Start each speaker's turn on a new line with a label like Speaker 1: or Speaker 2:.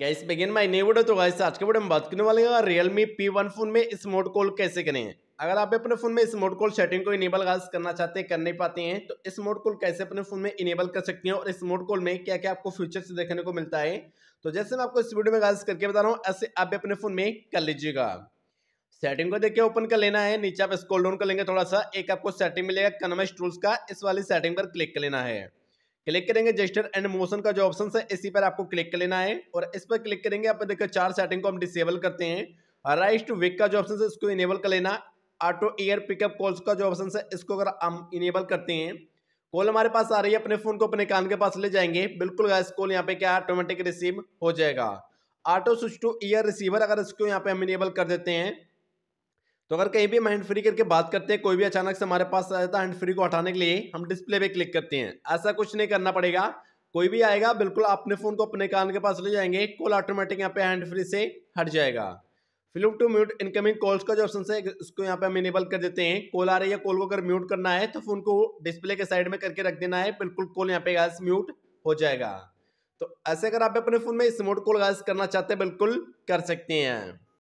Speaker 1: guys begin my new video तो guys आज के वीडियो में बात करने वाले हैं रियलमी पी वन फोन में स्मार्ट कॉल कैसे करें अगर आप अपने फोन में स्मार्ट कॉल सेटिंग को इनेबल गाइस करना चाहते हैं कर नहीं पाते हैं तो स्मार्ट कॉल कैसे अपने फोन में इनेबल कर सकते हैं और स्मार्ट कॉल में क्या क्या आपको फ्यूचर देखने को मिलता है तो जैसे मैं आपको इस वीडियो में गाइस करके बता रहा हूँ ऐसे आप भी अपने फोन में कर लीजिएगा सेटिंग को देखिए ओपन कर लेना है नीचे आप स्क्रॉल डाउन कर लेंगे थोड़ा सा एक आपको सेटिंग मिलेगा कनमेश टूल्स का इस वाली सेटिंग पर क्लिक कर लेना है क्लिक करेंगे जेस्टर एंड मोशन का जो ऑप्शन है इसी पर आपको क्लिक कर लेना है और इस पर क्लिक करेंगे आप देखो चार सेटिंग को हम डिसेबल करते हैं राइस टू विक का जो ऑप्शन है इसको इनेबल कर लेना ऑटो एयर पिकअप कॉल्स का जो ऑप्शन है इसको अगर हम इनेबल करते हैं कॉल हमारे पास आ रही है अपने फ़ोन को अपने कान के पास ले जाएंगे बिल्कुल गैस कॉल यहाँ पे क्या ऑटोमेटिक रिसीव हो जाएगा auto switch to ear receiver अगर इसको यहाँ पे हम इनेबल कर देते हैं तो अगर कहीं भी हम हैंड फ्री करके बात करते हैं कोई भी अचानक से हमारे पास आ जाता है हैंड फ्री को हटाने के लिए हम डिस्प्ले पे क्लिक करते हैं ऐसा कुछ नहीं करना पड़ेगा कोई भी आएगा बिल्कुल अपने फ़ोन को अपने कान के पास ले जाएंगे कॉल ऑटोमेटिक यहाँ पे हैंड फ्री से हट जाएगा flip to mute incoming calls का जो ऑप्शन है इसको यहाँ पे हम इनेबल कर देते हैं कॉल आ रही है कॉल को अगर म्यूट करना है तो फोन को डिस्प्ले के साइड में करके रख देना है बिल्कुल कॉल यहाँ पे गैस म्यूट हो जाएगा तो ऐसे अगर आप अपने फोन में स्मोट कॉल गैस करना चाहते हैं बिल्कुल कर सकते हैं